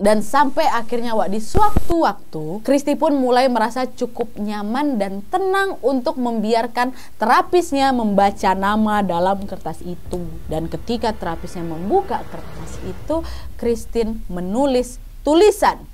Dan sampai akhirnya Wak di suatu waktu, Kristi pun mulai merasa cukup nyaman dan tenang untuk membiarkan terapisnya membaca nama dalam kertas itu. Dan ketika terapisnya membuka kertas itu, Kristin menulis tulisan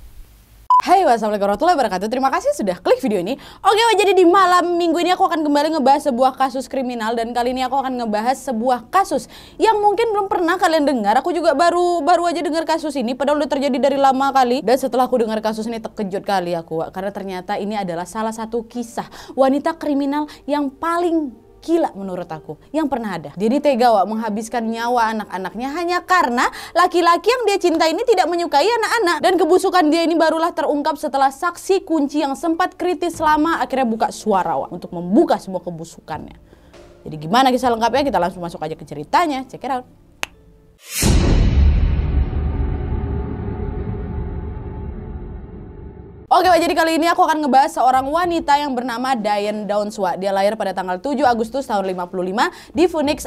Hai, wassalamualaikum warahmatullahi wabarakatuh. Terima kasih sudah klik video ini. Oke, jadi di malam minggu ini aku akan kembali ngebahas sebuah kasus kriminal dan kali ini aku akan ngebahas sebuah kasus yang mungkin belum pernah kalian dengar. Aku juga baru baru aja dengar kasus ini padahal udah terjadi dari lama kali dan setelah aku dengar kasus ini terkejut kali aku karena ternyata ini adalah salah satu kisah wanita kriminal yang paling gila menurut aku yang pernah ada. Jadi tega Wak menghabiskan nyawa anak-anaknya hanya karena laki-laki yang dia cinta ini tidak menyukai anak-anak. Dan kebusukan dia ini barulah terungkap setelah saksi kunci yang sempat kritis lama akhirnya buka suara Wak untuk membuka semua kebusukannya. Jadi gimana kisah lengkapnya kita langsung masuk aja ke ceritanya. Check it out. Oke, jadi kali ini aku akan ngebahas seorang wanita yang bernama Diane Downswa. Dia lahir pada tanggal 7 Agustus tahun 55 di Phoenix,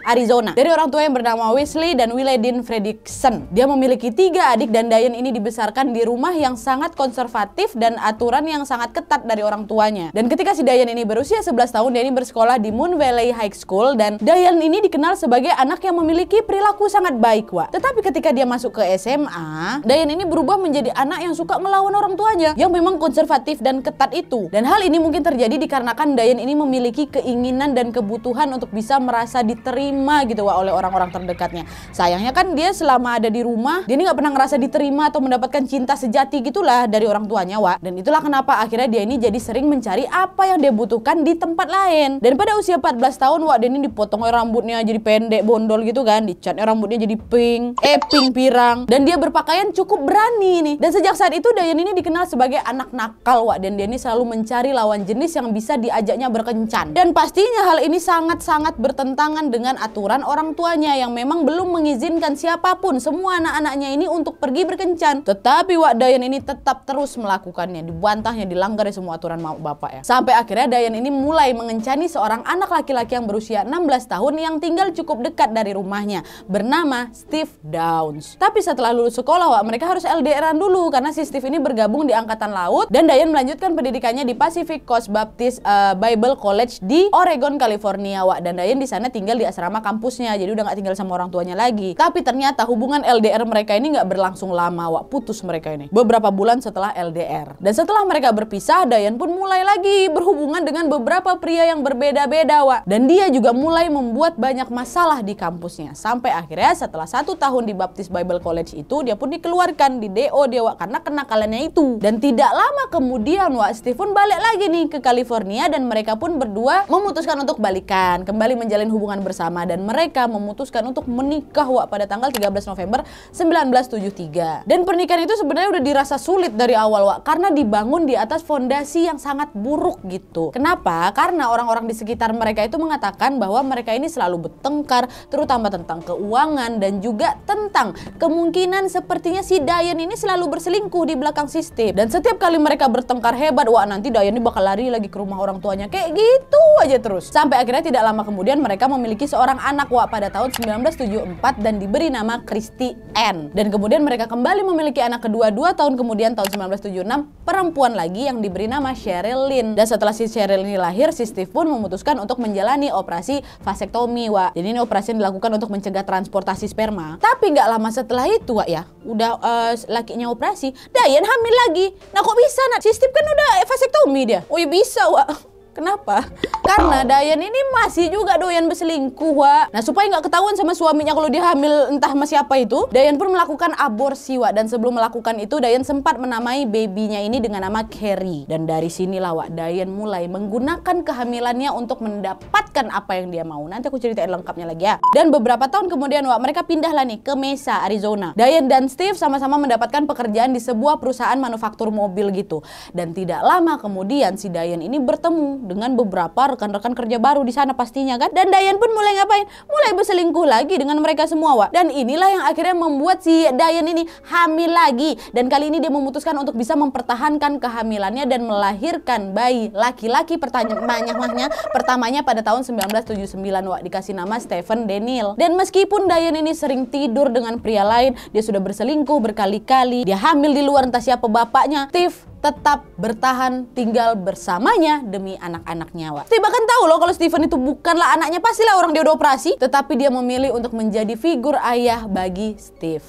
Arizona, Dari orang tua yang bernama Wesley dan Willedin Fredrickson. Dia memiliki tiga adik dan Diane ini dibesarkan di rumah yang sangat konservatif dan aturan yang sangat ketat dari orang tuanya. Dan ketika si Diane ini berusia 11 tahun, dia ini bersekolah di Moon Valley High School dan Diane ini dikenal sebagai anak yang memiliki perilaku sangat baik, Wak. Tetapi ketika dia masuk ke SMA, Diane ini berubah menjadi anak yang suka ngelakuin lawan orang tuanya yang memang konservatif dan ketat itu. Dan hal ini mungkin terjadi dikarenakan Dayan ini memiliki keinginan dan kebutuhan untuk bisa merasa diterima gitu wah oleh orang-orang terdekatnya. Sayangnya kan dia selama ada di rumah, dia ini nggak pernah ngerasa diterima atau mendapatkan cinta sejati gitulah dari orang tuanya wah. Dan itulah kenapa akhirnya dia ini jadi sering mencari apa yang dia butuhkan di tempat lain. Dan pada usia 14 tahun wah dia ini dipotong rambutnya jadi pendek bondol gitu kan, dicatnya rambutnya jadi pink, eh pink pirang. Dan dia berpakaian cukup berani nih. Dan sejak saat itu Dayan ini dikenal sebagai anak nakal, Wak. Dan Denny selalu mencari lawan jenis yang bisa diajaknya berkencan. Dan pastinya hal ini sangat-sangat bertentangan dengan aturan orang tuanya yang memang belum mengizinkan siapapun semua anak-anaknya ini untuk pergi berkencan. Tetapi Wak Dayan ini tetap terus melakukannya, dibantahnya, dilanggar semua aturan mau bapak ya. Sampai akhirnya Dayan ini mulai mengencani seorang anak laki-laki yang berusia 16 tahun yang tinggal cukup dekat dari rumahnya bernama Steve Downs. Tapi setelah lulus sekolah, Wak, mereka harus LDRan dulu karena si Steve ini ini bergabung di Angkatan Laut dan Dayan melanjutkan pendidikannya di Pacific Coast Baptist uh, Bible College di Oregon, California. Wak dan Dayan di sana tinggal di asrama kampusnya, jadi udah nggak tinggal sama orang tuanya lagi. Tapi ternyata hubungan LDR mereka ini nggak berlangsung lama. Wak putus mereka ini beberapa bulan setelah LDR. Dan setelah mereka berpisah, Dayan pun mulai lagi berhubungan dengan beberapa pria yang berbeda-beda. Wak dan dia juga mulai membuat banyak masalah di kampusnya. Sampai akhirnya setelah satu tahun di Baptist Bible College itu, dia pun dikeluarkan di DO Wak. karena kenakalan jalannya itu. Dan tidak lama kemudian Wak Stephen balik lagi nih ke California dan mereka pun berdua memutuskan untuk balikan, kembali menjalin hubungan bersama dan mereka memutuskan untuk menikah Wak pada tanggal 13 November 1973. Dan pernikahan itu sebenarnya udah dirasa sulit dari awal Wak karena dibangun di atas fondasi yang sangat buruk gitu. Kenapa? Karena orang-orang di sekitar mereka itu mengatakan bahwa mereka ini selalu bertengkar terutama tentang keuangan dan juga tentang kemungkinan sepertinya si Diane ini selalu berselingkuh di belakang belakang sistem. Dan setiap kali mereka bertengkar hebat, wah nanti Dayani bakal lari lagi ke rumah orang tuanya. Kayak gitu aja terus. Sampai akhirnya tidak lama kemudian mereka memiliki seorang anak wah pada tahun 1974 dan diberi nama Christy Ann. Dan kemudian mereka kembali memiliki anak kedua dua tahun kemudian tahun 1976 perempuan lagi yang diberi nama Cheryl Lynn. Dan setelah si Cheryl ini lahir, si Steve pun memutuskan untuk menjalani operasi vasektomi wah. Jadi ini operasi yang dilakukan untuk mencegah transportasi sperma. Tapi nggak lama setelah itu wah ya, udah uh, lakinya operasi, Dayani Ryan hamil lagi. Nah kok bisa nak? Si kan udah vasektomi dia. Oh ya bisa wak. Kenapa? Karena Dayan ini masih juga doyan berselingkuh, Wak. Nah, supaya nggak ketahuan sama suaminya kalau dia hamil entah sama siapa itu, Dayan pun melakukan aborsi, Wak. Dan sebelum melakukan itu, Dayan sempat menamai babynya ini dengan nama Carrie. Dan dari sinilah, Wak, Dayan mulai menggunakan kehamilannya untuk mendapatkan apa yang dia mau. Nanti aku ceritain lengkapnya lagi ya. Dan beberapa tahun kemudian, Wak, mereka pindahlah nih ke Mesa, Arizona. Dayan dan Steve sama-sama mendapatkan pekerjaan di sebuah perusahaan manufaktur mobil gitu. Dan tidak lama kemudian si Dayan ini bertemu dengan beberapa rekan-rekan kerja baru di sana pastinya kan. Dan Dayan pun mulai ngapain? Mulai berselingkuh lagi dengan mereka semua, Wak. Dan inilah yang akhirnya membuat si Dayan ini hamil lagi. Dan kali ini dia memutuskan untuk bisa mempertahankan kehamilannya dan melahirkan bayi laki-laki pertanyaannya pertamanya pada tahun 1979, Wak. Dikasih nama Stephen Daniel. Dan meskipun Dayan ini sering tidur dengan pria lain, dia sudah berselingkuh berkali-kali, dia hamil di luar entah siapa bapaknya. Steve tetap bertahan tinggal bersamanya demi anak-anaknya. Wak. Steve bahkan tahu loh kalau Steven itu bukanlah anaknya pastilah orang dia udah operasi, tetapi dia memilih untuk menjadi figur ayah bagi Steve.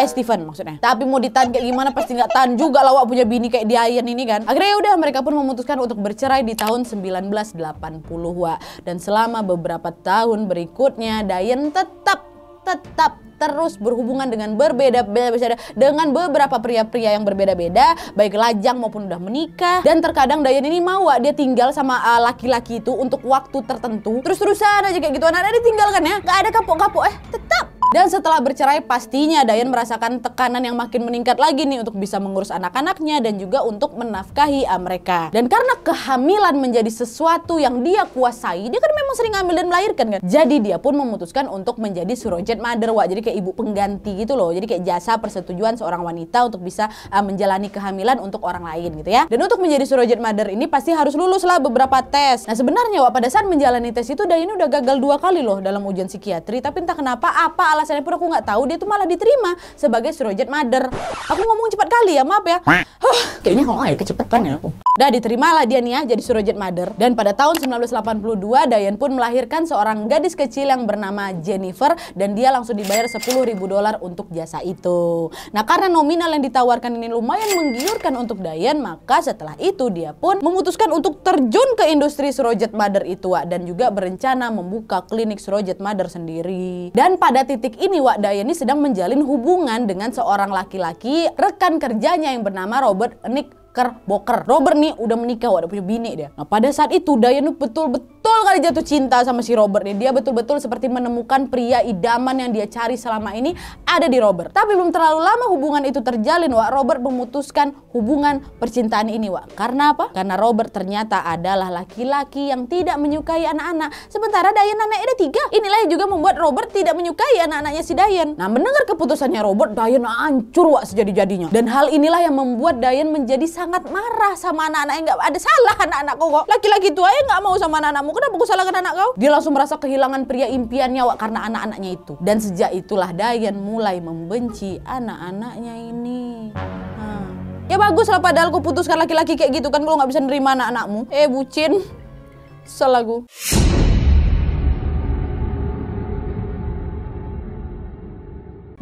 Eh Steven maksudnya. Tapi mau ditahan kayak gimana pasti nggak tahan juga lah Wak punya bini kayak Diane ini kan. Akhirnya ya udah mereka pun memutuskan untuk bercerai di tahun 1980 Wak. Dan selama beberapa tahun berikutnya Dian tetap tetap terus berhubungan dengan berbeda beda dengan beberapa pria-pria yang berbeda-beda baik lajang maupun udah menikah dan terkadang Dayan ini mau dia tinggal sama eh, laki-laki uh, itu untuk waktu tertentu terus-terusan aja kayak gitu anak-anak ditinggalkan ya nggak ada kapok-kapok eh tetap dan setelah bercerai pastinya Dayan merasakan tekanan yang makin meningkat lagi nih untuk bisa mengurus anak-anaknya dan juga untuk menafkahi mereka. Dan karena kehamilan menjadi sesuatu yang dia kuasai, dia kan memang sering hamil dan melahirkan kan. Jadi dia pun memutuskan untuk menjadi surrogate mother, wah jadi kayak ibu pengganti gitu loh. Jadi kayak jasa persetujuan seorang wanita untuk bisa uh, menjalani kehamilan untuk orang lain gitu ya. Dan untuk menjadi surrogate mother ini pasti harus lulus lah beberapa tes. Nah sebenarnya wah pada saat menjalani tes itu Dayan udah gagal dua kali loh dalam ujian psikiatri, tapi entah kenapa apa alasannya pun aku nggak tahu dia tuh malah diterima sebagai surrogate mother. Aku ngomong cepat kali ya, maaf ya. Kayaknya kok kayak kecepetan ya aku. Dah diterimalah dia nih ya jadi surrogate mother. Dan pada tahun 1982 Diane pun melahirkan seorang gadis kecil yang bernama Jennifer dan dia langsung dibayar 10 ribu dolar untuk jasa itu. Nah karena nominal yang ditawarkan ini lumayan menggiurkan untuk Diane maka setelah itu dia pun memutuskan untuk terjun ke industri surrogate mother itu Wak, dan juga berencana membuka klinik surrogate mother sendiri. Dan pada titik detik ini Wak Dayani sedang menjalin hubungan dengan seorang laki-laki rekan kerjanya yang bernama Robert Nick boker boker Robert nih udah menikah udah punya bini dia nah pada saat itu Diane betul-betul kali jatuh cinta sama si Robert nih dia betul-betul seperti menemukan pria idaman yang dia cari selama ini ada di Robert tapi belum terlalu lama hubungan itu terjalin Wak Robert memutuskan hubungan percintaan ini Wak karena apa? karena Robert ternyata adalah laki-laki yang tidak menyukai anak-anak sementara Diane anaknya ada tiga inilah yang juga membuat Robert tidak menyukai anak-anaknya si Diane nah mendengar keputusannya Robert Diane hancur Wak sejadi-jadinya dan hal inilah yang membuat Diane menjadi sangat marah sama anak anak yang nggak ada salah kan anak-anakku kok laki-laki tua ya nggak mau sama anak-anakmu kenapa aku salahkan anak kau dia langsung merasa kehilangan pria impiannya wak karena anak-anaknya itu dan sejak itulah Dayan mulai membenci anak-anaknya ini Hmm. ya bagus lah padahal aku putuskan laki-laki kayak gitu kan kalau nggak bisa nerima anak-anakmu eh bucin salah gue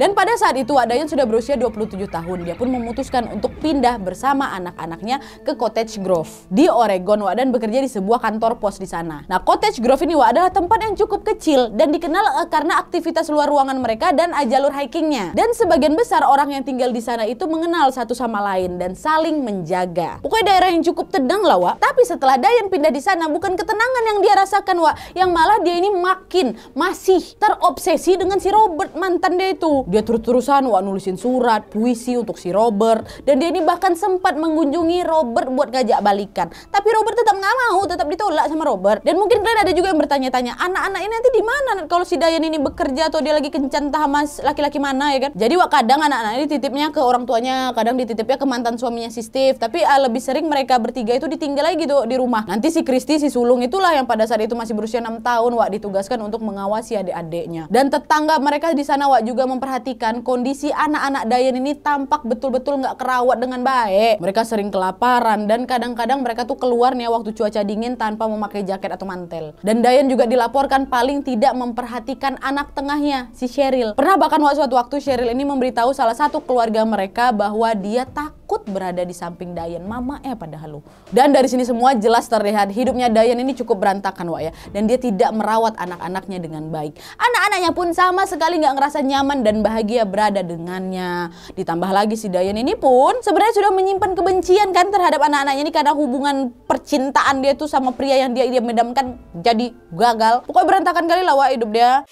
Dan pada saat itu Wak Dayan sudah berusia 27 tahun. Dia pun memutuskan untuk pindah bersama anak-anaknya ke Cottage Grove. Di Oregon, Wak bekerja di sebuah kantor pos di sana. Nah, Cottage Grove ini Wak adalah tempat yang cukup kecil dan dikenal eh, karena aktivitas luar ruangan mereka dan eh, jalur hikingnya. Dan sebagian besar orang yang tinggal di sana itu mengenal satu sama lain dan saling menjaga. Pokoknya daerah yang cukup tenang lah, Wak. Tapi setelah Dayan pindah di sana, bukan ketenangan yang dia rasakan, Wak. Yang malah dia ini makin masih terobsesi dengan si Robert mantan dia itu. Dia terus-terusan wa nulisin surat, puisi untuk si Robert. Dan dia ini bahkan sempat mengunjungi Robert buat ngajak balikan. Tapi Robert tetap nggak mau, tetap ditolak sama Robert. Dan mungkin kalian ada juga yang bertanya-tanya, anak-anak ini nanti di mana kalau si Dayan ini bekerja atau dia lagi kencan sama laki-laki mana ya kan? Jadi wak kadang anak-anak ini titipnya ke orang tuanya, kadang dititipnya ke mantan suaminya si Steve. Tapi uh, lebih sering mereka bertiga itu ditinggal lagi tuh di rumah. Nanti si Kristi, si sulung itulah yang pada saat itu masih berusia 6 tahun, wak ditugaskan untuk mengawasi adik-adiknya. Dan tetangga mereka di sana wak juga memperhatikan perhatikan kondisi anak-anak Dayan ini tampak betul-betul nggak kerawat dengan baik. Mereka sering kelaparan dan kadang-kadang mereka tuh keluarnya waktu cuaca dingin tanpa memakai jaket atau mantel. Dan Dayan juga dilaporkan paling tidak memperhatikan anak tengahnya, si Cheryl. Pernah bahkan suatu waktu Cheryl ini memberitahu salah satu keluarga mereka bahwa dia takut takut berada di samping Dayan. Mama eh padahal lu. Dan dari sini semua jelas terlihat hidupnya Dayan ini cukup berantakan Wak ya. Dan dia tidak merawat anak-anaknya dengan baik. Anak-anaknya pun sama sekali nggak ngerasa nyaman dan bahagia berada dengannya. Ditambah lagi si Dayan ini pun sebenarnya sudah menyimpan kebencian kan terhadap anak-anaknya ini karena hubungan percintaan dia tuh sama pria yang dia dia medamkan jadi gagal. Pokoknya berantakan kali lah Wak hidup dia.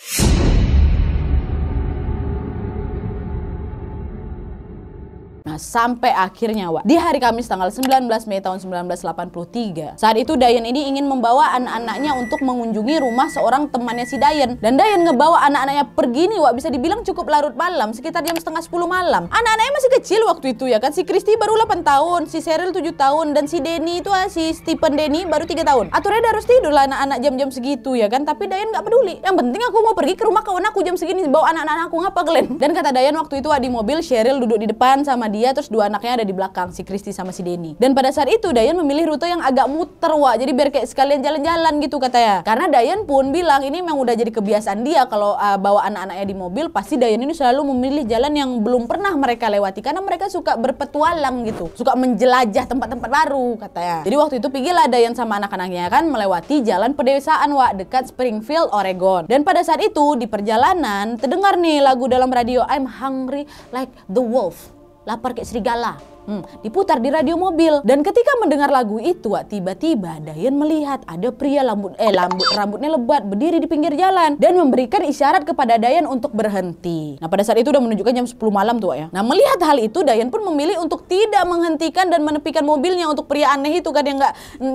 Nah, sampai akhirnya, Wak. Di hari Kamis tanggal 19 Mei tahun 1983, saat itu Dayan ini ingin membawa anak-anaknya untuk mengunjungi rumah seorang temannya si Dayan. Dan Dayan ngebawa anak-anaknya pergi nih, Wak. Bisa dibilang cukup larut malam, sekitar jam setengah 10 malam. Anak-anaknya masih kecil waktu itu ya kan. Si Kristi baru 8 tahun, si Cheryl 7 tahun, dan si Denny itu ah, si Stephen Denny baru 3 tahun. Aturannya harus tidur lah anak-anak jam-jam segitu ya kan. Tapi Dayan gak peduli. Yang penting aku mau pergi ke rumah kawan aku jam segini bawa anak-anak aku ngapa Glenn. Dan kata Dayan waktu itu Wak, di mobil Cheryl duduk di depan sama dia dia terus dua anaknya ada di belakang si Kristi sama si Denny dan pada saat itu Dayan memilih rute yang agak muter wa jadi biar kayak sekalian jalan-jalan gitu katanya karena Dayan pun bilang ini memang udah jadi kebiasaan dia kalau uh, bawa anak-anaknya di mobil pasti Dayan ini selalu memilih jalan yang belum pernah mereka lewati karena mereka suka berpetualang gitu suka menjelajah tempat-tempat baru katanya jadi waktu itu pergilah Dayan sama anak-anaknya kan melewati jalan pedesaan wa dekat Springfield Oregon dan pada saat itu di perjalanan terdengar nih lagu dalam radio I'm hungry like the wolf lapar kayak serigala Hmm, diputar di radio mobil. Dan ketika mendengar lagu itu, tiba-tiba Dayan melihat ada pria lambut eh lambut rambutnya lebat berdiri di pinggir jalan dan memberikan isyarat kepada Dayan untuk berhenti. Nah, pada saat itu udah menunjukkan jam 10 malam tuh ya. Nah, melihat hal itu Dayan pun memilih untuk tidak menghentikan dan menepikan mobilnya untuk pria aneh itu kan yang nggak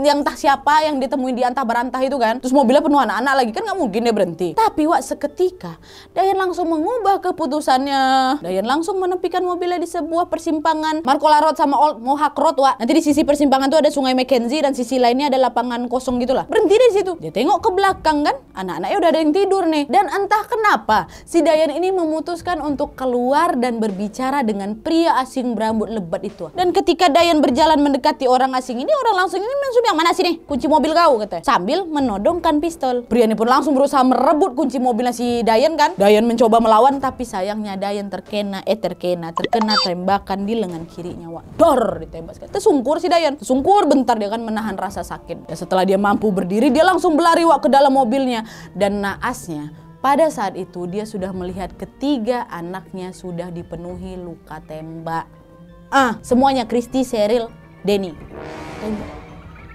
yang entah siapa yang ditemuin di antah berantah itu kan. Terus mobilnya penuh anak-anak lagi kan nggak mungkin dia berhenti. Tapi wak seketika Dayan langsung mengubah keputusannya. Dayan langsung menepikan mobilnya di sebuah persimpangan Marco Road sama Old Mohawk Road, Wak. Nanti di sisi persimpangan tuh ada Sungai Mackenzie dan sisi lainnya ada lapangan kosong gitu lah. Berhenti di situ. Dia tengok ke belakang kan, anak-anaknya udah ada yang tidur nih. Dan entah kenapa, si Dayan ini memutuskan untuk keluar dan berbicara dengan pria asing berambut lebat itu. Dan ketika Dayan berjalan mendekati orang asing ini, orang langsung ini langsung bilang, mana sini? Kunci mobil kau, kata Sambil menodongkan pistol. Pria ini pun langsung berusaha merebut kunci mobilnya si Dayan kan. Dayan mencoba melawan, tapi sayangnya Dayan terkena, eh terkena, terkena tembakan di lengan kirinya nyawa dor ditembak sekali tersungkur si Dayan tersungkur bentar dia kan menahan rasa sakit dan setelah dia mampu berdiri dia langsung berlari wak ke dalam mobilnya dan naasnya pada saat itu dia sudah melihat ketiga anaknya sudah dipenuhi luka tembak ah semuanya Kristi Seril Denny tembak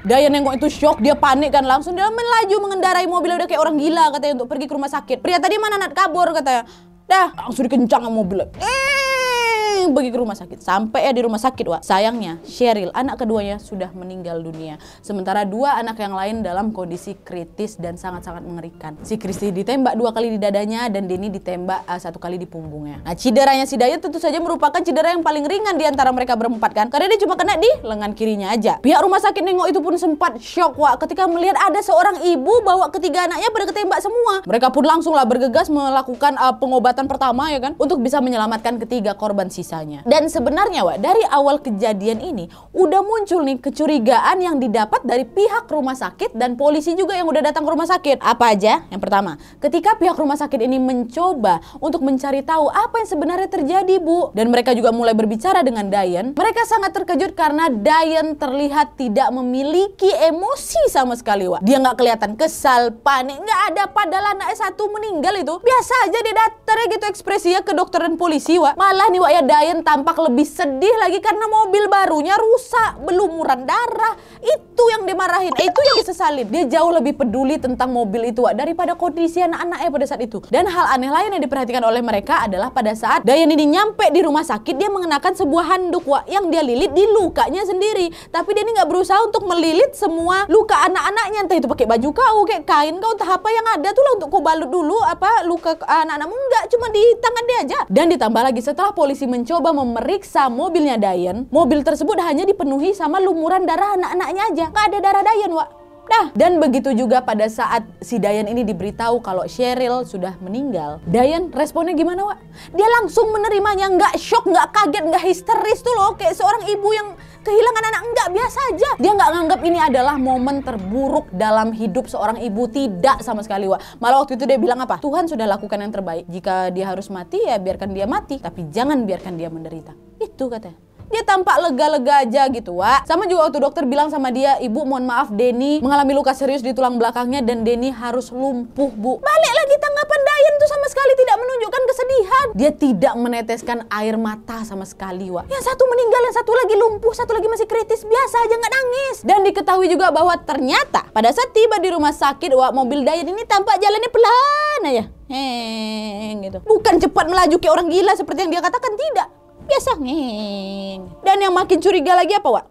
Dayan nengok itu shock, dia panik kan langsung dia melaju mengendarai mobil udah kayak orang gila katanya untuk pergi ke rumah sakit. Pria tadi mana nak kabur katanya. Dah, langsung dikencang sama mobil. Eh, langsung pergi ke rumah sakit. Sampai ya di rumah sakit, Wak. Sayangnya, Cheryl, anak keduanya sudah meninggal dunia. Sementara dua anak yang lain dalam kondisi kritis dan sangat-sangat mengerikan. Si Kristi ditembak dua kali di dadanya dan Denny ditembak uh, satu kali di punggungnya. Nah, cederanya si Dayat tentu saja merupakan cedera yang paling ringan di antara mereka berempat kan. Karena dia cuma kena di lengan kirinya aja. Pihak rumah sakit nengok itu pun sempat shock, Wak, ketika melihat ada seorang ibu bawa ketiga anaknya pada ketembak semua. Mereka pun langsunglah bergegas melakukan uh, pengobatan pertama ya kan untuk bisa menyelamatkan ketiga korban sisa ceritanya. Dan sebenarnya Wak, dari awal kejadian ini udah muncul nih kecurigaan yang didapat dari pihak rumah sakit dan polisi juga yang udah datang ke rumah sakit. Apa aja? Yang pertama, ketika pihak rumah sakit ini mencoba untuk mencari tahu apa yang sebenarnya terjadi Bu dan mereka juga mulai berbicara dengan Dayan, mereka sangat terkejut karena Dayan terlihat tidak memiliki emosi sama sekali Wak. Dia nggak kelihatan kesal, panik, nggak ada padahal anak satu meninggal itu. Biasa aja dia datar gitu ekspresinya ke dokter dan polisi Wak. Malah nih Wak ya Dayan lain tampak lebih sedih lagi karena mobil barunya rusak, belumuran darah. Itu yang dimarahin, eh, itu yang disesalin. Dia jauh lebih peduli tentang mobil itu Wak, daripada kondisi anak-anaknya pada saat itu. Dan hal aneh lain yang diperhatikan oleh mereka adalah pada saat Dayan ini nyampe di rumah sakit, dia mengenakan sebuah handuk Wak yang dia lilit di lukanya sendiri. Tapi dia ini nggak berusaha untuk melilit semua luka anak-anaknya entah itu pakai baju kau, kayak kain kau, entah apa yang ada tuh lah untuk kau balut dulu apa luka anak-anakmu nggak cuma di tangan dia aja. Dan ditambah lagi setelah polisi mencoba mencoba memeriksa mobilnya Dayan, mobil tersebut hanya dipenuhi sama lumuran darah anak-anaknya aja. Gak ada darah Dayan, Wak. Nah, dan begitu juga pada saat si Dayan ini diberitahu kalau Cheryl sudah meninggal, Dayan responnya gimana, Wak? Dia langsung menerimanya, nggak shock, nggak kaget, nggak histeris tuh loh, kayak seorang ibu yang kehilangan anak nggak biasa aja. Dia nggak nganggap ini adalah momen terburuk dalam hidup seorang ibu tidak sama sekali, Wak. Malah waktu itu dia bilang apa? Tuhan sudah lakukan yang terbaik. Jika dia harus mati ya biarkan dia mati, tapi jangan biarkan dia menderita. Itu katanya dia tampak lega-lega aja gitu Wak. Sama juga waktu dokter bilang sama dia, ibu mohon maaf Denny mengalami luka serius di tulang belakangnya dan Denny harus lumpuh bu. Balik lagi tanggapan Dayan tuh sama sekali tidak menunjukkan kesedihan. Dia tidak meneteskan air mata sama sekali Wak. Yang satu meninggal, yang satu lagi lumpuh, satu lagi masih kritis, biasa aja nggak nangis. Dan diketahui juga bahwa ternyata pada saat tiba di rumah sakit Wak, mobil Dayan ini tampak jalannya pelan aja. Heng gitu. Bukan cepat melaju kayak orang gila seperti yang dia katakan, tidak biasa ngeng. Dan yang makin curiga lagi apa, Wak?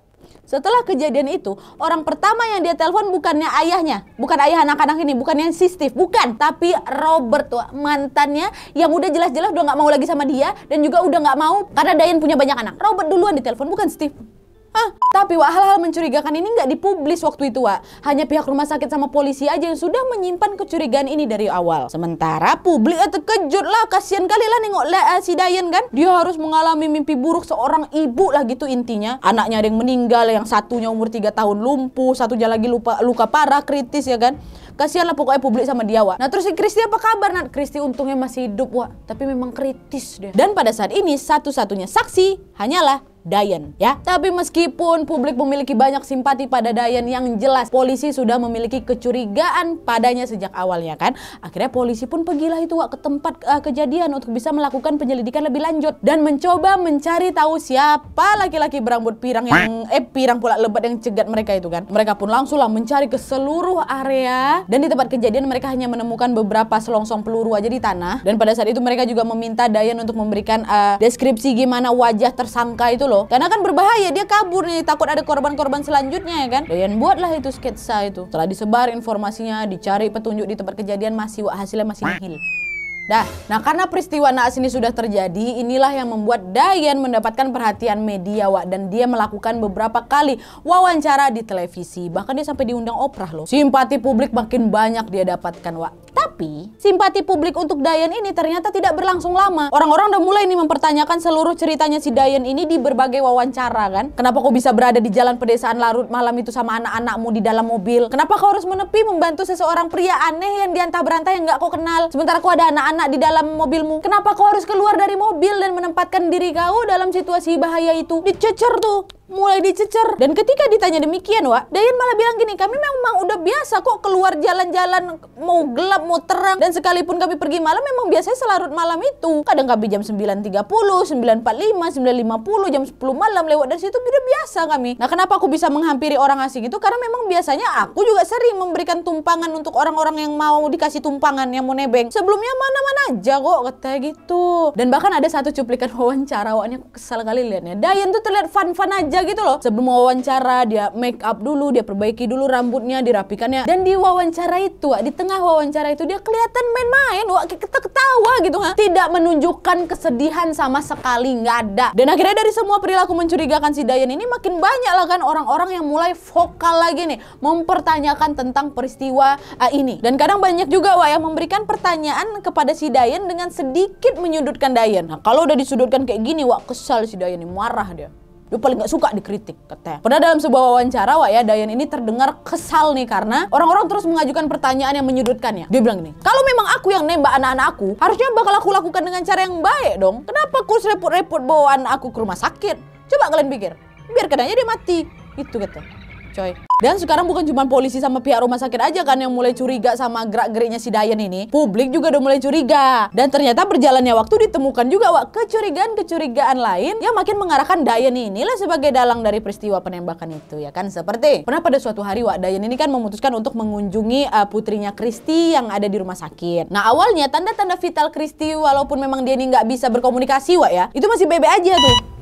Setelah kejadian itu, orang pertama yang dia telepon bukannya ayahnya, bukan ayah anak-anak ini, bukan yang si Steve, bukan, tapi Robert tuh mantannya yang udah jelas-jelas udah nggak mau lagi sama dia dan juga udah nggak mau karena Dayan punya banyak anak. Robert duluan ditelepon, bukan Steve. Ah, tapi Wak, hal-hal mencurigakan ini nggak dipublis waktu itu, Wak. Hanya pihak rumah sakit sama polisi aja yang sudah menyimpan kecurigaan ini dari awal. Sementara publik eh, terkejut lah, kasihan kali lah nengok lah, eh, uh, si Dayan kan. Dia harus mengalami mimpi buruk seorang ibu lah gitu intinya. Anaknya ada yang meninggal, yang satunya umur 3 tahun lumpuh, satunya lagi lupa, luka parah, kritis ya kan. Kasihan lah pokoknya publik sama dia, wa Nah terus si Kristi apa kabar, Nat? Kristi untungnya masih hidup, wah. Tapi memang kritis dia. Dan pada saat ini satu-satunya saksi hanyalah Dayan ya. Tapi meskipun publik memiliki banyak simpati pada Dayan yang jelas polisi sudah memiliki kecurigaan padanya sejak awalnya kan. Akhirnya polisi pun pergilah itu Wak, ke tempat uh, kejadian untuk bisa melakukan penyelidikan lebih lanjut dan mencoba mencari tahu siapa laki-laki berambut pirang yang eh pirang pula lebat yang cegat mereka itu kan. Mereka pun langsunglah mencari ke seluruh area dan di tempat kejadian mereka hanya menemukan beberapa selongsong peluru aja di tanah. Dan pada saat itu mereka juga meminta Dayan untuk memberikan uh, deskripsi gimana wajah tersangka itu loh. Karena kan berbahaya dia kabur nih takut ada korban-korban selanjutnya ya kan. Dayan buatlah itu sketsa itu. Setelah disebar informasinya, dicari petunjuk di tempat kejadian masih hasilnya masih nihil nah, nah karena peristiwa naas ini sudah terjadi, inilah yang membuat Dayan mendapatkan perhatian media, Wak. Dan dia melakukan beberapa kali wawancara di televisi. Bahkan dia sampai diundang Oprah loh. Simpati publik makin banyak dia dapatkan, Wak. Tapi, simpati publik untuk Dayan ini ternyata tidak berlangsung lama. Orang-orang udah mulai nih mempertanyakan seluruh ceritanya si Dayan ini di berbagai wawancara kan. Kenapa kau bisa berada di jalan pedesaan larut malam itu sama anak-anakmu di dalam mobil? Kenapa kau harus menepi membantu seseorang pria aneh yang diantah berantah yang gak kau kenal? Sementara kau ada anak-anak anak di dalam mobilmu. Kenapa kau harus keluar dari mobil dan menempatkan diri kau dalam situasi bahaya itu? Dicecer tuh mulai dicecer. Dan ketika ditanya demikian, Wak, Dayan malah bilang gini, kami memang udah biasa kok keluar jalan-jalan mau gelap, mau terang. Dan sekalipun kami pergi malam, memang biasanya selarut malam itu. Kadang kami jam 9.30, 9.45, 9.50, jam 10 malam lewat dari situ, udah biasa kami. Nah, kenapa aku bisa menghampiri orang asing itu? Karena memang biasanya aku juga sering memberikan tumpangan untuk orang-orang yang mau dikasih tumpangan, yang mau nebeng. Sebelumnya mana-mana aja kok, katanya gitu. Dan bahkan ada satu cuplikan wawancara, Wak, ini aku kesal kali liatnya. Dayan tuh terlihat fun-fun aja kerja gitu loh. Sebelum wawancara dia make up dulu, dia perbaiki dulu rambutnya, dirapikannya. Dan di wawancara itu, di tengah wawancara itu dia kelihatan main-main, wah kita ketawa gitu ha. Tidak menunjukkan kesedihan sama sekali, nggak ada. Dan akhirnya dari semua perilaku mencurigakan si Dayan ini makin banyak lah kan orang-orang yang mulai vokal lagi nih mempertanyakan tentang peristiwa uh, ini. Dan kadang banyak juga wah yang memberikan pertanyaan kepada si Dayan dengan sedikit menyudutkan Dayan. Nah, kalau udah disudutkan kayak gini, wah kesal si Dayan ini marah dia. Dia paling gak suka dikritik, katanya. Pernah dalam sebuah wawancara, Wak ya, Dayan ini terdengar kesal nih karena orang-orang terus mengajukan pertanyaan yang menyudutkannya. Dia bilang gini, kalau memang aku yang nembak anak anakku harusnya bakal aku lakukan dengan cara yang baik dong. Kenapa aku repot-repot bawa anak aku ke rumah sakit? Coba kalian pikir, biar kadangnya dia mati. Itu katanya coy. Dan sekarang bukan cuma polisi sama pihak rumah sakit aja kan yang mulai curiga sama gerak-geriknya si Dayan ini. Publik juga udah mulai curiga. Dan ternyata berjalannya waktu ditemukan juga wak kecurigaan-kecurigaan lain yang makin mengarahkan Dayan inilah sebagai dalang dari peristiwa penembakan itu ya kan. Seperti pernah pada suatu hari wak Dayan ini kan memutuskan untuk mengunjungi uh, putrinya Kristi yang ada di rumah sakit. Nah awalnya tanda-tanda vital Kristi walaupun memang dia ini nggak bisa berkomunikasi wak ya itu masih bebe aja tuh.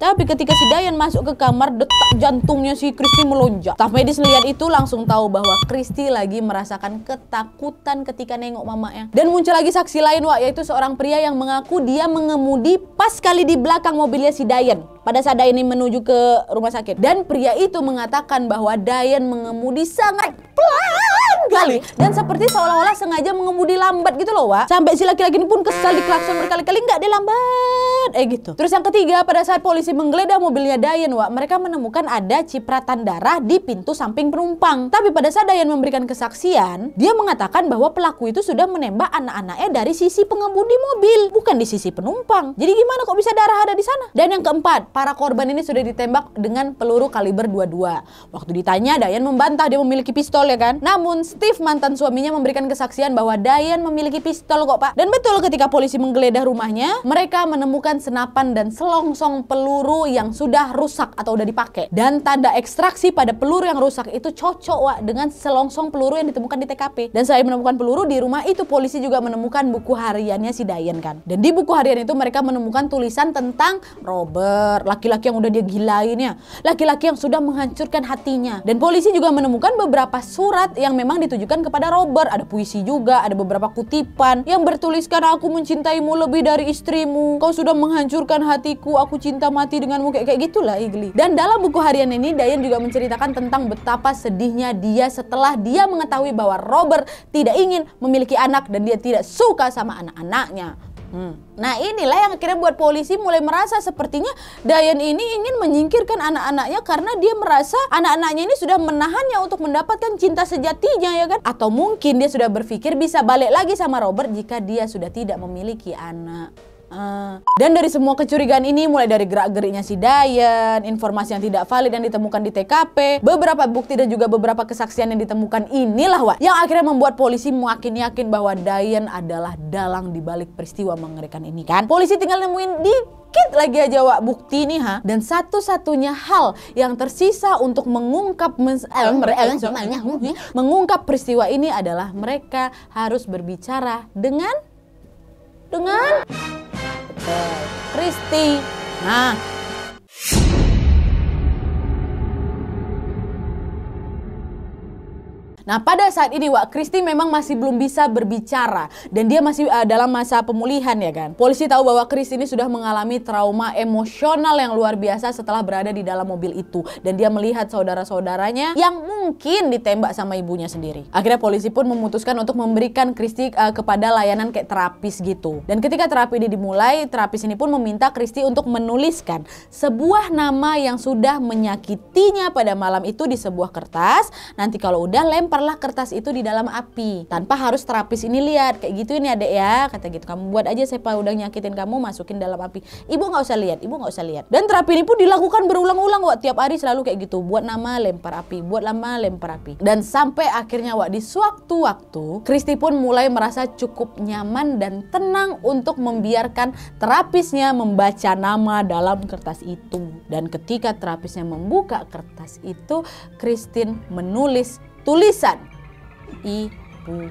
Tapi ketika si Dayan masuk ke kamar, detak jantungnya si Kristi melonjak. Staf medis melihat itu langsung tahu bahwa Kristi lagi merasakan ketakutan ketika nengok mamanya. Dan muncul lagi saksi lain, Wak, yaitu seorang pria yang mengaku dia mengemudi pas kali di belakang mobilnya si Dayan pada saat Dayan menuju ke rumah sakit. Dan pria itu mengatakan bahwa Dayan mengemudi sangat pelan kali dan seperti seolah-olah sengaja mengemudi lambat gitu loh, Wak. Sampai si laki-laki ini pun kesal klakson berkali-kali nggak dia lambat eh gitu. Terus yang ketiga, pada saat polisi menggeledah mobilnya Dayan, Wak, mereka menemukan ada cipratan darah di pintu samping penumpang. Tapi pada saat Dayan memberikan kesaksian, dia mengatakan bahwa pelaku itu sudah menembak anak-anaknya dari sisi pengemudi mobil, bukan di sisi penumpang. Jadi gimana kok bisa darah ada di sana? Dan yang keempat, para korban ini sudah ditembak dengan peluru kaliber 22. Waktu ditanya, Dayan membantah dia memiliki pistol ya kan? Namun Steve mantan suaminya memberikan kesaksian bahwa Dayan memiliki pistol kok pak. Dan betul ketika polisi menggeledah rumahnya, mereka menemukan senapan dan selongsong peluru yang sudah rusak atau udah dipakai. Dan tanda ekstraksi pada peluru yang rusak itu cocok wak dengan selongsong peluru yang ditemukan di TKP. Dan saya menemukan peluru di rumah itu polisi juga menemukan buku hariannya si Dayan kan. Dan di buku harian itu mereka menemukan tulisan tentang Robert laki-laki yang udah dia gilain ya, laki-laki yang sudah menghancurkan hatinya. Dan polisi juga menemukan beberapa surat yang memang ditujukan kepada Robert. Ada puisi juga, ada beberapa kutipan yang bertuliskan aku mencintaimu lebih dari istrimu. Kau sudah menghancurkan hatiku, aku cinta mati denganmu kayak kayak gitulah Igli. Dan dalam buku harian ini Dayan juga menceritakan tentang betapa sedihnya dia setelah dia mengetahui bahwa Robert tidak ingin memiliki anak dan dia tidak suka sama anak-anaknya. Hmm. Nah inilah yang akhirnya buat polisi mulai merasa sepertinya Dayan ini ingin menyingkirkan anak-anaknya karena dia merasa anak-anaknya ini sudah menahannya untuk mendapatkan cinta sejatinya ya kan? Atau mungkin dia sudah berpikir bisa balik lagi sama Robert jika dia sudah tidak memiliki anak. Eh, dan dari semua kecurigaan ini mulai dari gerak-geriknya si Dayan, informasi yang tidak valid yang ditemukan di TKP, beberapa bukti dan juga beberapa kesaksian yang ditemukan inilah Wak, yang akhirnya membuat polisi makin yakin bahwa Dayan adalah dalang di balik peristiwa mengerikan ini kan. Polisi tinggal nemuin dikit lagi aja Wak bukti nih ha. Dan satu-satunya hal yang tersisa untuk mengungkap eh, eh, mengungkap peristiwa ini adalah mereka harus berbicara dengan dengan Kristi. Nah, Nah, pada saat ini Wak Kristi memang masih belum bisa berbicara dan dia masih uh, dalam masa pemulihan ya kan. Polisi tahu bahwa Chris ini sudah mengalami trauma emosional yang luar biasa setelah berada di dalam mobil itu dan dia melihat saudara-saudaranya yang mungkin ditembak sama ibunya sendiri. Akhirnya polisi pun memutuskan untuk memberikan Kristi uh, eh, kepada layanan kayak terapis gitu. Dan ketika terapi ini dimulai, terapis ini pun meminta Kristi untuk menuliskan sebuah nama yang sudah menyakitinya pada malam itu di sebuah kertas. Nanti kalau udah lempar bakarlah kertas itu di dalam api tanpa harus terapis ini lihat kayak gitu ini adek ya kata gitu kamu buat aja sepa udah nyakitin kamu masukin dalam api ibu nggak usah lihat ibu nggak usah lihat dan terapi ini pun dilakukan berulang-ulang wak tiap hari selalu kayak gitu buat nama lempar api buat lama lempar api dan sampai akhirnya wak di suatu waktu Kristi pun mulai merasa cukup nyaman dan tenang untuk membiarkan terapisnya membaca nama dalam kertas itu dan ketika terapisnya membuka kertas itu Kristin menulis tulisan ibuku.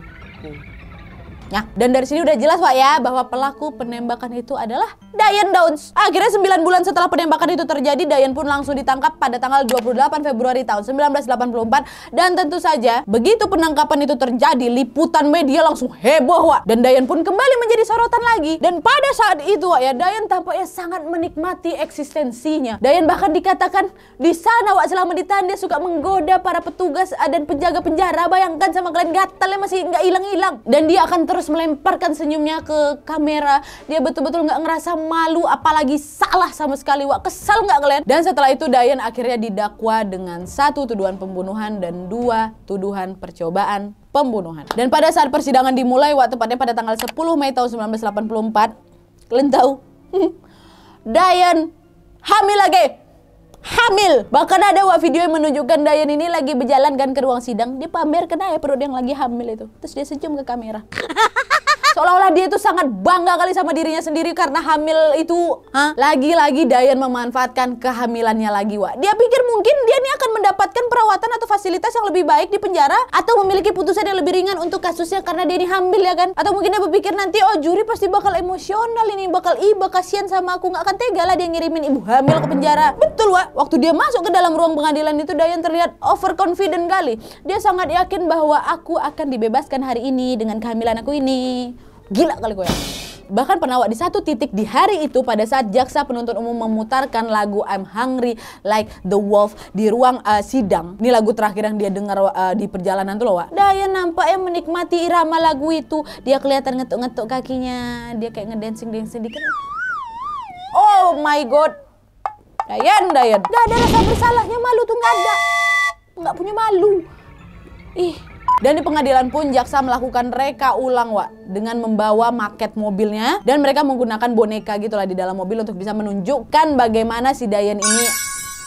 Ya, dan dari sini udah jelas Pak ya bahwa pelaku penembakan itu adalah Diane Downs. Akhirnya 9 bulan setelah penembakan itu terjadi, Diane pun langsung ditangkap pada tanggal 28 Februari tahun 1984. Dan tentu saja, begitu penangkapan itu terjadi, liputan media langsung heboh, Wak. Dan Diane pun kembali menjadi sorotan lagi. Dan pada saat itu, Wak, ya, Diane tampaknya sangat menikmati eksistensinya. Diane bahkan dikatakan, di sana, Wak, selama ditahan, dia suka menggoda para petugas dan penjaga penjara. Bayangkan sama kalian, gatalnya masih nggak hilang-hilang. Dan dia akan terus melemparkan senyumnya ke kamera. Dia betul-betul nggak ngerasa malu apalagi salah sama sekali wak kesel nggak kalian dan setelah itu Dayan akhirnya didakwa dengan satu tuduhan pembunuhan dan dua tuduhan percobaan pembunuhan dan pada saat persidangan dimulai wak tepatnya pada tanggal 10 Mei tahun 1984 kalian tahu Dayan hamil lagi hamil. Bahkan ada wah video yang menunjukkan Dayan ini lagi berjalan kan ke ruang sidang. Dia pamer kena ya perut yang lagi hamil itu. Terus dia senyum ke kamera. Seolah-olah dia itu sangat bangga kali sama dirinya sendiri karena hamil itu. Lagi-lagi Dayan memanfaatkan kehamilannya lagi, Wak. Dia pikir mungkin dia ini akan mendapatkan perawatan atau fasilitas yang lebih baik di penjara atau memiliki putusan yang lebih ringan untuk kasusnya karena dia ini hamil ya kan. Atau mungkin dia berpikir nanti oh juri pasti bakal emosional ini, bakal iba kasihan sama aku nggak akan tega lah dia ngirimin ibu hamil ke penjara. Betul Betul Wak, waktu dia masuk ke dalam ruang pengadilan itu Dayan terlihat overconfident kali. Dia sangat yakin bahwa aku akan dibebaskan hari ini dengan kehamilan aku ini. Gila kali gue Bahkan penawak di satu titik di hari itu pada saat jaksa penuntut umum memutarkan lagu I'm Hungry Like The Wolf di ruang uh, sidang. Ini lagu terakhir yang dia dengar uh, di perjalanan tuh loh Wak. Dayan nampaknya menikmati irama lagu itu. Dia kelihatan ngetuk-ngetuk kakinya. Dia kayak ngedancing-dancing dikit. Oh my god, Dayan, Dayan. Gak ada rasa bersalahnya malu tuh gak ada. Gak punya malu. Ih. Dan di pengadilan pun jaksa melakukan reka ulang, Wak. Dengan membawa maket mobilnya. Dan mereka menggunakan boneka gitulah di dalam mobil untuk bisa menunjukkan bagaimana si Dayan ini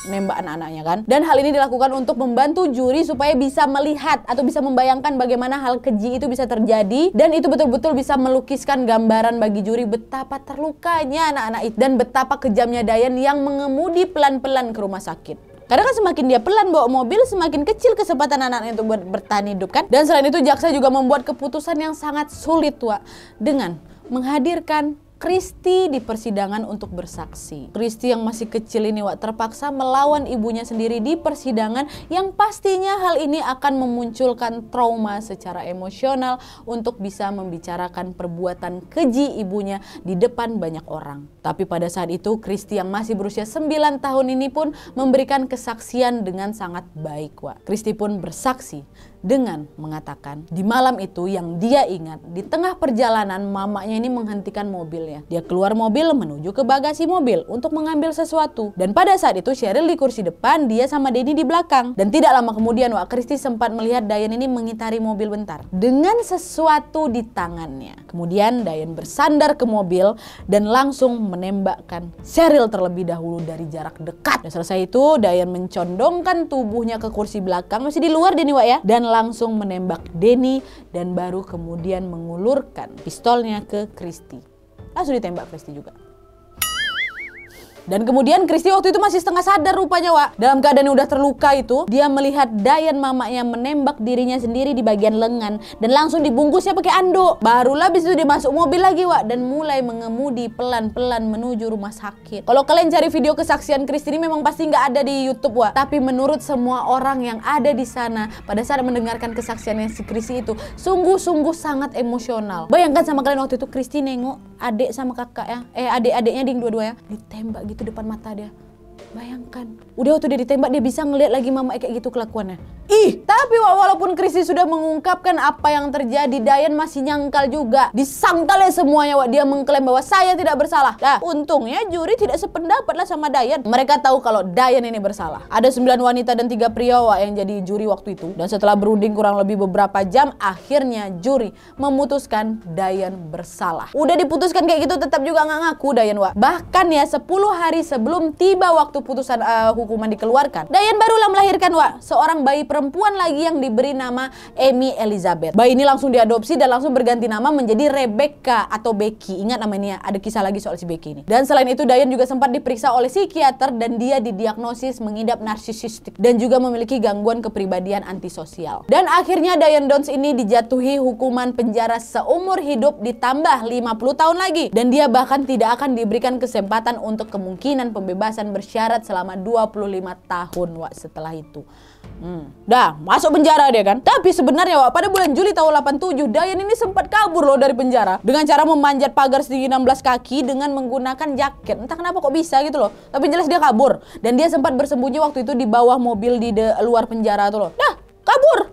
nembak anak-anaknya kan. Dan hal ini dilakukan untuk membantu juri supaya bisa melihat atau bisa membayangkan bagaimana hal keji itu bisa terjadi dan itu betul-betul bisa melukiskan gambaran bagi juri betapa terlukanya anak-anak itu dan betapa kejamnya Dayan yang mengemudi pelan-pelan ke rumah sakit. Karena kan semakin dia pelan bawa mobil, semakin kecil kesempatan anak untuk buat bertahan hidup kan. Dan selain itu jaksa juga membuat keputusan yang sangat sulit, Wak. Dengan menghadirkan Kristi di persidangan untuk bersaksi. Kristi yang masih kecil ini Wak terpaksa melawan ibunya sendiri di persidangan yang pastinya hal ini akan memunculkan trauma secara emosional untuk bisa membicarakan perbuatan keji ibunya di depan banyak orang. Tapi pada saat itu Kristi yang masih berusia 9 tahun ini pun memberikan kesaksian dengan sangat baik Wak. Kristi pun bersaksi dengan mengatakan di malam itu yang dia ingat di tengah perjalanan mamanya ini menghentikan mobilnya. Dia keluar mobil menuju ke bagasi mobil untuk mengambil sesuatu dan pada saat itu Cheryl di kursi depan dia sama Denny di belakang dan tidak lama kemudian Wak Kristi sempat melihat Dayan ini mengitari mobil bentar dengan sesuatu di tangannya. Kemudian Dayan bersandar ke mobil dan langsung menembakkan Cheryl terlebih dahulu dari jarak dekat. Dan selesai itu Dayan mencondongkan tubuhnya ke kursi belakang masih di luar Denny Wak ya dan langsung menembak Denny dan baru kemudian mengulurkan pistolnya ke Christie. Langsung ditembak Christie juga. Dan kemudian Kristi waktu itu masih setengah sadar rupanya, Wak. Dalam keadaan yang udah terluka itu, dia melihat Dayan mamanya menembak dirinya sendiri di bagian lengan dan langsung dibungkusnya pakai anduk. Barulah habis itu dia masuk mobil lagi, Wak, dan mulai mengemudi pelan-pelan menuju rumah sakit. Kalau kalian cari video kesaksian Kristi ini memang pasti nggak ada di YouTube, Wak. Tapi menurut semua orang yang ada di sana pada saat mendengarkan kesaksiannya si Kristi itu, sungguh-sungguh sangat emosional. Bayangkan sama kalian waktu itu Kristi nengok adik sama kakak ya, eh adik-adiknya ding dua duanya ditembak gitu gitu depan mata dia Bayangkan, udah waktu dia ditembak dia bisa ngelihat lagi mama kayak gitu kelakuannya. Ih, tapi walaupun Kristi sudah mengungkapkan apa yang terjadi, Dayan masih nyangkal juga. Disangkal ya semuanya, Wak. Dia mengklaim bahwa saya tidak bersalah. Nah, untungnya juri tidak sependapat lah sama Dayan. Mereka tahu kalau Dayan ini bersalah. Ada sembilan wanita dan tiga pria, Wak, yang jadi juri waktu itu. Dan setelah berunding kurang lebih beberapa jam, akhirnya juri memutuskan Dayan bersalah. Udah diputuskan kayak gitu tetap juga nggak ngaku Dayan, Wak. Bahkan ya 10 hari sebelum tiba waktu putusan uh, hukuman dikeluarkan, Dayan barulah melahirkan Wak, seorang bayi perempuan lagi yang diberi nama Amy Elizabeth. Bayi ini langsung diadopsi dan langsung berganti nama menjadi Rebecca atau Becky. Ingat namanya, ada kisah lagi soal si Becky ini. Dan selain itu Dayan juga sempat diperiksa oleh psikiater dan dia didiagnosis mengidap narsisistik dan juga memiliki gangguan kepribadian antisosial. Dan akhirnya Dayan Dons ini dijatuhi hukuman penjara seumur hidup ditambah 50 tahun lagi dan dia bahkan tidak akan diberikan kesempatan untuk kemungkinan pembebasan bersyarat dua selama 25 tahun Wak setelah itu. Hmm. Dah, masuk penjara dia kan. Tapi sebenarnya Wak, pada bulan Juli tahun 87, Dayan ini sempat kabur loh dari penjara. Dengan cara memanjat pagar setinggi 16 kaki dengan menggunakan jaket. Entah kenapa kok bisa gitu loh. Tapi jelas dia kabur. Dan dia sempat bersembunyi waktu itu di bawah mobil di luar penjara tuh loh. Dah, kabur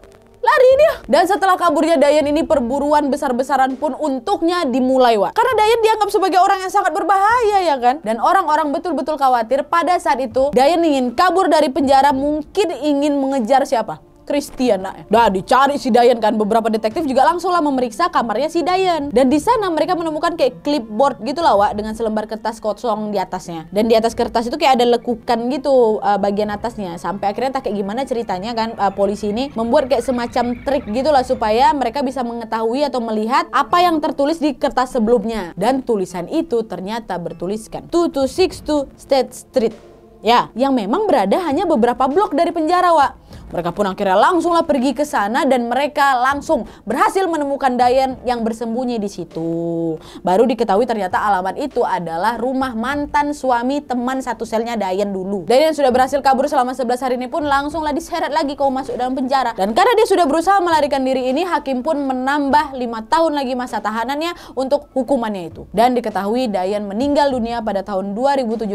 lari dia. Dan setelah kaburnya Dayan ini perburuan besar-besaran pun untuknya dimulai, Wak. Karena Dayan dianggap sebagai orang yang sangat berbahaya ya kan? Dan orang-orang betul-betul khawatir pada saat itu Dayan ingin kabur dari penjara mungkin ingin mengejar siapa? Christian nah. dicari si Dayan kan beberapa detektif juga langsung lah memeriksa kamarnya si Dayan dan di sana mereka menemukan kayak clipboard gitu lah Wak dengan selembar kertas kosong di atasnya dan di atas kertas itu kayak ada lekukan gitu uh, bagian atasnya sampai akhirnya tak kayak gimana ceritanya kan uh, polisi ini membuat kayak semacam trik gitu lah supaya mereka bisa mengetahui atau melihat apa yang tertulis di kertas sebelumnya dan tulisan itu ternyata bertuliskan 2262 State Street ya yang memang berada hanya beberapa blok dari penjara Wak mereka pun akhirnya langsunglah pergi ke sana dan mereka langsung berhasil menemukan Dayan yang bersembunyi di situ. Baru diketahui ternyata alamat itu adalah rumah mantan suami teman satu selnya Dayan dulu. Dayan sudah berhasil kabur selama 11 hari ini pun langsunglah diseret lagi kau masuk dalam penjara. Dan karena dia sudah berusaha melarikan diri ini, hakim pun menambah lima tahun lagi masa tahanannya untuk hukumannya itu. Dan diketahui Dayan meninggal dunia pada tahun 2017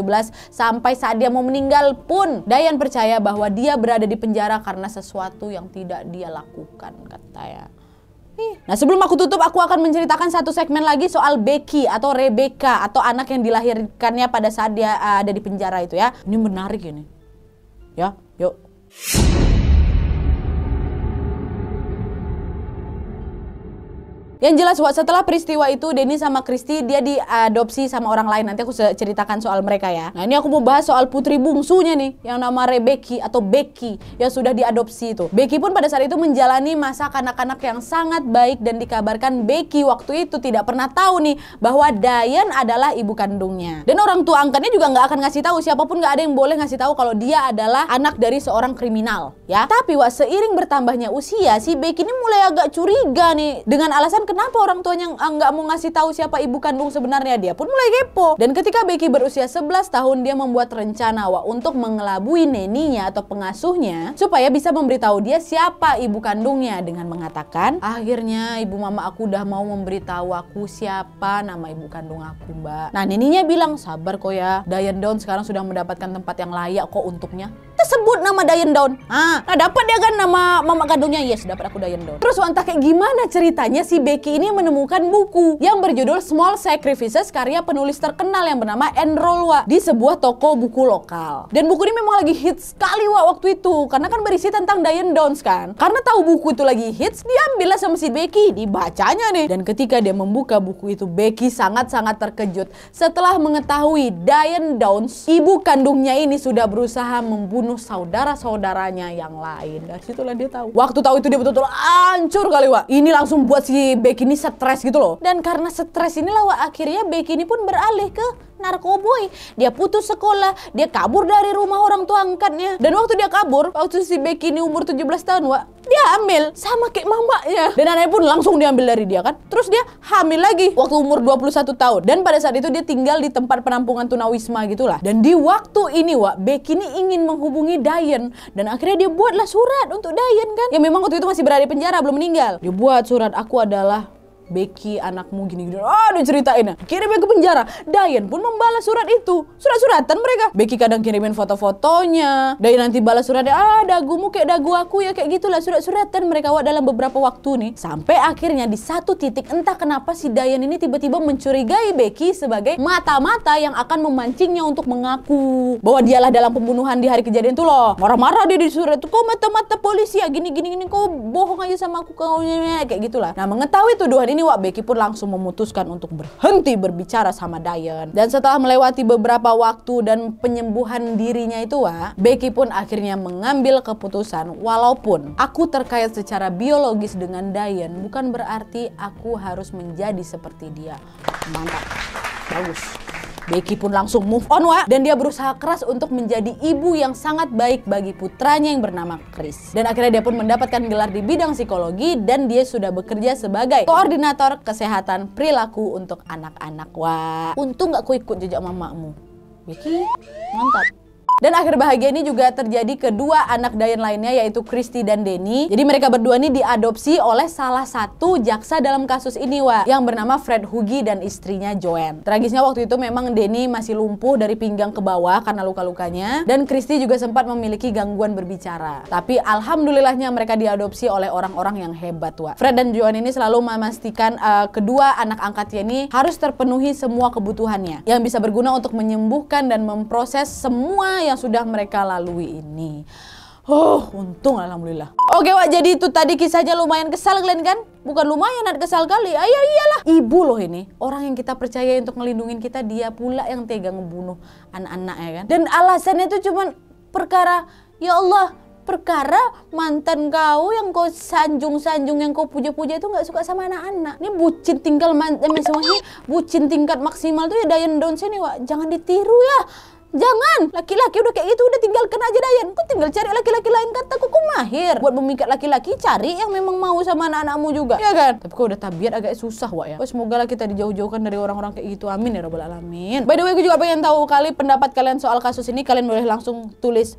sampai saat dia mau meninggal pun Dayan percaya bahwa dia berada di penjara karena sesuatu yang tidak dia lakukan kata ya. Nah sebelum aku tutup aku akan menceritakan satu segmen lagi soal Becky atau Rebecca atau anak yang dilahirkannya pada saat dia eh, ada di penjara itu ya. Ini menarik ini. Ya, yuk. Yang jelas setelah peristiwa itu Denny sama Kristi dia diadopsi sama orang lain. Nanti aku ceritakan soal mereka ya. Nah, ini aku mau bahas soal putri bungsunya nih yang nama Rebeki atau Becky yang sudah diadopsi itu. Becky pun pada saat itu menjalani masa kanak-kanak yang sangat baik dan dikabarkan Becky waktu itu tidak pernah tahu nih bahwa Dayan adalah ibu kandungnya. Dan orang tua angkatnya juga nggak akan ngasih tahu siapapun nggak ada yang boleh ngasih tahu kalau dia adalah anak dari seorang kriminal ya. Tapi wah seiring bertambahnya usia si Becky ini mulai agak curiga nih dengan alasan kenapa orang tuanya ah, nggak mau ngasih tahu siapa ibu kandung sebenarnya? Dia pun mulai kepo. Dan ketika Becky berusia 11 tahun, dia membuat rencana wa untuk mengelabui neninya atau pengasuhnya supaya bisa memberitahu dia siapa ibu kandungnya dengan mengatakan, akhirnya ibu mama aku udah mau memberitahu aku siapa nama ibu kandung aku mbak. Nah neninya bilang, sabar kok ya, Diane Down sekarang sudah mendapatkan tempat yang layak kok untuknya kita sebut nama Dayan Down, Ah, nah dapat dia kan nama mama kandungnya. Yes, dapat aku Dayan Down. Terus entah kayak gimana ceritanya si Becky ini menemukan buku yang berjudul Small Sacrifices karya penulis terkenal yang bernama Enrolwa di sebuah toko buku lokal. Dan buku ini memang lagi hits sekali wa waktu itu karena kan berisi tentang Dayan Downs kan. Karena tahu buku itu lagi hits, diambillah sama si Becky, dibacanya nih. Dan ketika dia membuka buku itu, Becky sangat-sangat terkejut setelah mengetahui Dayan Downs, ibu kandungnya ini sudah berusaha membunuh membunuh saudara-saudaranya yang lain. Dari situlah dia tahu. Waktu tahu itu dia betul-betul hancur kali, Wak. Ini langsung buat si Becky ini stres gitu loh. Dan karena stres inilah Wak akhirnya Becky ini pun beralih ke narkoboy. Dia putus sekolah, dia kabur dari rumah orang tua angkatnya. Dan waktu dia kabur, waktu si Becky ini umur 17 tahun, Wak, dia hamil sama kayak mamanya. Dan anaknya pun langsung diambil dari dia kan. Terus dia hamil lagi waktu umur 21 tahun. Dan pada saat itu dia tinggal di tempat penampungan tunawisma gitulah. Dan di waktu ini, Wak, Becky ini ingin menghubungi Diane dan akhirnya dia buatlah surat untuk Diane kan. Yang memang waktu itu masih berada di penjara, belum meninggal. Dia buat surat aku adalah Becky anakmu gini-gini. Oh, diceritain ya. Kirimnya ke penjara. Dayan pun membalas surat itu. Surat-suratan mereka. Becky kadang kirimin foto-fotonya. Dayan nanti balas suratnya. Ah, dagumu kayak dagu aku ya kayak gitulah surat-suratan mereka wak dalam beberapa waktu nih. Sampai akhirnya di satu titik entah kenapa si Dayan ini tiba-tiba mencurigai Becky sebagai mata-mata yang akan memancingnya untuk mengaku bahwa dialah dalam pembunuhan di hari kejadian itu loh. Marah-marah dia di surat itu. kok mata-mata polisi ya gini-gini gini. kok bohong aja sama aku kau kayak gitulah. Nah, mengetahui tuduhan ini Wak Becky pun langsung memutuskan untuk berhenti berbicara sama Dayan. Dan setelah melewati beberapa waktu dan penyembuhan dirinya itu Wak, Becky pun akhirnya mengambil keputusan walaupun aku terkait secara biologis dengan Dayan bukan berarti aku harus menjadi seperti dia. Mantap. Bagus. Becky pun langsung move on Wak dan dia berusaha keras untuk menjadi ibu yang sangat baik bagi putranya yang bernama Chris. Dan akhirnya dia pun mendapatkan gelar di bidang psikologi dan dia sudah bekerja sebagai koordinator kesehatan perilaku untuk anak-anak Wak. Untung gak ku ikut jejak mamamu. Becky, mantap. Dan akhir bahagia ini juga terjadi kedua anak Dayan lainnya yaitu Kristi dan Denny. Jadi mereka berdua ini diadopsi oleh salah satu jaksa dalam kasus ini wa yang bernama Fred Hugi dan istrinya Joanne. Tragisnya waktu itu memang Denny masih lumpuh dari pinggang ke bawah karena luka-lukanya dan Kristi juga sempat memiliki gangguan berbicara. Tapi alhamdulillahnya mereka diadopsi oleh orang-orang yang hebat wa. Fred dan Joanne ini selalu memastikan uh, kedua anak angkatnya ini harus terpenuhi semua kebutuhannya yang bisa berguna untuk menyembuhkan dan memproses semua yang sudah mereka lalui ini. Oh, untung alhamdulillah. Oke Wak, jadi itu tadi kisahnya lumayan kesal kalian kan? Bukan lumayan, ada kesal kali. Ayah iya, iyalah. Ibu loh ini, orang yang kita percaya untuk melindungi kita, dia pula yang tega ngebunuh anak anak ya kan? Dan alasannya itu cuma perkara, ya Allah, perkara mantan kau yang kau sanjung-sanjung yang kau puja-puja itu nggak suka sama anak-anak. Ini bucin tinggal mantan, semuanya, bucin tingkat maksimal tuh ya Dayan Downs nih Wak. Jangan ditiru ya. Jangan, laki-laki udah kayak gitu udah tinggalkan aja Dayan. Kau tinggal cari laki-laki lain kataku kau mahir. Buat memikat laki-laki cari yang memang mau sama anak-anakmu juga. Ya kan? Tapi kok udah tabiat agak susah wak ya. Wah, semoga lah kita dijauh-jauhkan dari orang-orang kayak gitu. Amin ya robbal alamin. By the way, gue juga pengen tahu kali pendapat kalian soal kasus ini. Kalian boleh langsung tulis